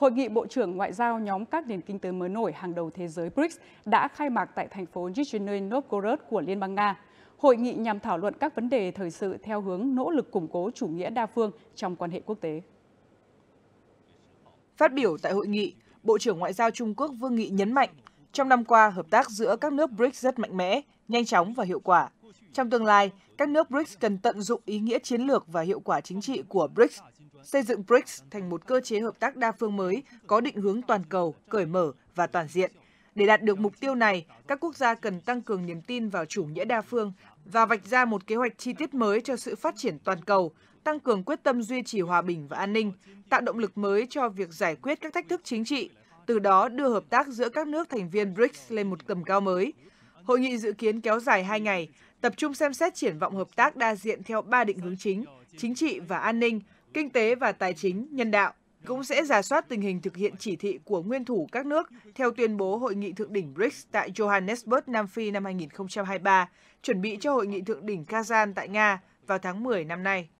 Hội nghị Bộ trưởng Ngoại giao nhóm các nền kinh tế mới nổi hàng đầu thế giới BRICS đã khai mạc tại thành phố Nizhny Novgorod của Liên bang Nga. Hội nghị nhằm thảo luận các vấn đề thời sự theo hướng nỗ lực củng cố chủ nghĩa đa phương trong quan hệ quốc tế. Phát biểu tại hội nghị, Bộ trưởng Ngoại giao Trung Quốc Vương Nghị nhấn mạnh, trong năm qua, hợp tác giữa các nước BRICS rất mạnh mẽ, nhanh chóng và hiệu quả. Trong tương lai, các nước BRICS cần tận dụng ý nghĩa chiến lược và hiệu quả chính trị của BRICS, xây dựng BRICS thành một cơ chế hợp tác đa phương mới có định hướng toàn cầu, cởi mở và toàn diện. Để đạt được mục tiêu này, các quốc gia cần tăng cường niềm tin vào chủ nghĩa đa phương và vạch ra một kế hoạch chi tiết mới cho sự phát triển toàn cầu, tăng cường quyết tâm duy trì hòa bình và an ninh, tạo động lực mới cho việc giải quyết các thách thức chính trị, từ đó đưa hợp tác giữa các nước thành viên BRICS lên một tầm cao mới. Hội nghị dự kiến kéo dài 2 ngày, tập trung xem xét triển vọng hợp tác đa diện theo ba định hướng chính, chính trị và an ninh, kinh tế và tài chính, nhân đạo. Cũng sẽ giả soát tình hình thực hiện chỉ thị của nguyên thủ các nước theo tuyên bố Hội nghị Thượng đỉnh BRICS tại Johannesburg, Nam Phi năm 2023, chuẩn bị cho Hội nghị Thượng đỉnh Kazan tại Nga vào tháng 10 năm nay.